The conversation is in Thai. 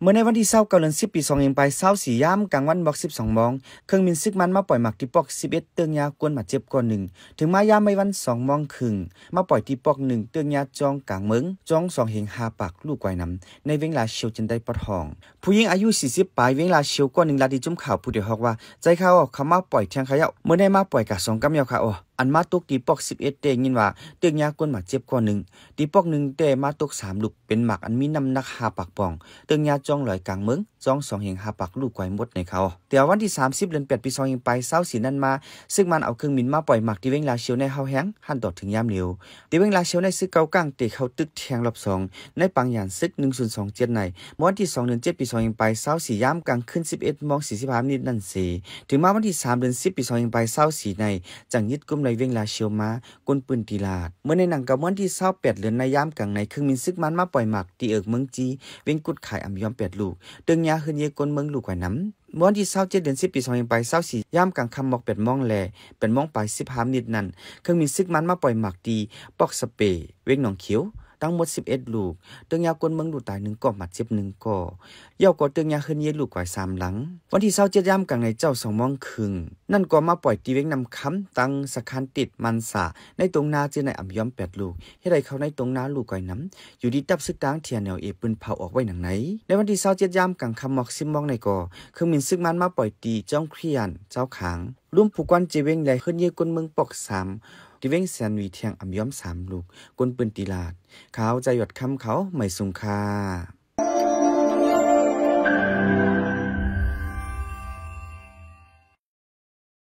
เมื่อในวันที่เศร้าเกาเลือนสิบปีสองเองไปเศร้าสี่ย่ำกลางวันบอกสิบสองมองเครื่องบินซึกมันมาปล่อยหมักที่ปอกสิบเอ็ดเตืองยากวนหมัดเจ็บก้อนหนึ่งถึงมายาำไม่วันสองมองครึ่งมาปล่อยที่ปอกหนึ่งเตืองยาจองกลางเมืองจองสองเหงหาปากลูกไกวน้ำในเวงลาเชียวจินได้ปอดห้องผู้หญิงอายุสี่สิบปลายเวงลาเชียวก้อนหนึ่งลาดีจุ่มข่าวผู้เดียวฮอกว่าใจเขาออเขามาปล่อยแทียงขยะเมื่อในมาปล่อยกับสองกำยาขา่ะออันมาตุกตีปอกสิบเอเตงินว่าเตียงยากวนหมากเจ็บก้อาหนึ่งตีปอกหนึ่งเตมาตุกสามลูกเป็นหมักอันมีน้ำหนักหาปากปอง เตียงยาจ้องลอยกลางเมืองจ้องสองเหียงหาปากลูกไกวหมดในเขา แต่วันที่สสามิบเดือนแปดปีสองยังไปเศร้าสีนั่นมาซึ่งมันเอาเครื่องมินมาปล่อยหมักที่เว้งลาเชียวในเฮาแห้งหันตอดถึงยามเหนียว ที่เว้งลาเชียวในซึกเกากลางเตะเขาตึกแทงรอบสองในปังหยานซึก1027ในวันที่สองเดือนเจ็ดปีสองยังไปเศร้าสียามกลางขึ้น 11:45นนั่นสิถึงมาวันที่3เดือน10ปี2ยังไปเศร้าสีในจังยึดกุมลหเวงลาเชียวมาก้นปืนตีลาด เมื่อในหนังกัมวอนที่เศร้าแปดเหลือนในยามกลางในเครื่องมินซึกมันมาปล่อยหมักตีเอิกเมืองจีเวงกุดขายอัมยอมแปดลูกเดองยาขึ้นเยก้นเมืองลูกไว่น้ำม้อวนที่เศร้าเจ็ดเดือนสิบปีสองยังไปเศร้าสี่ย่ามกลางคำบอกเป็ดมองแหล่เป็ดมองไปสิบห้ามนิดนั่นเครื่องมินซึกมันมาปล่อยหมักตีปอกสเปเวงหนองเขียวทั้งหมด11 ลูก เตียงยากวนเมืองดูตายหนึ่งก่อหมัดเจ็บหนึ่งก่อย่าวก่อเตียงยาขึ้นเย็นลูกกว่าสามหลัง วันที่เศร้าเจ็ดย่ำกลางในเจ้าสองมองคึง นั่นก่อมาปล่อยตีเวงนำคำตั้งสะคันติดมันสาในตรงนาเจอในอ่ำย้อมแปดลูก ให้ได้เขาในตรงนาลูกก่อยน้ำ อยู่ดีตับซึกตั้งเทียนแนวเอปืนเผาออกไว้หนังไหนในวันที่เศร้าเจ็ดย่ำกลางคำหมอกซิมมองในก่อเครื่องมินซึกมันมาปล่อยตีจ้องเครียนเจ้าขางร่วมผูกวันเจเวงไห่ขึ้นเย็นกวนเมืองปอกสามที่เว้งแซนวีเทียงอัมยอมสามลูกกุนปืนตีลาดเขาใจหยดคำเขาไม่สุงคา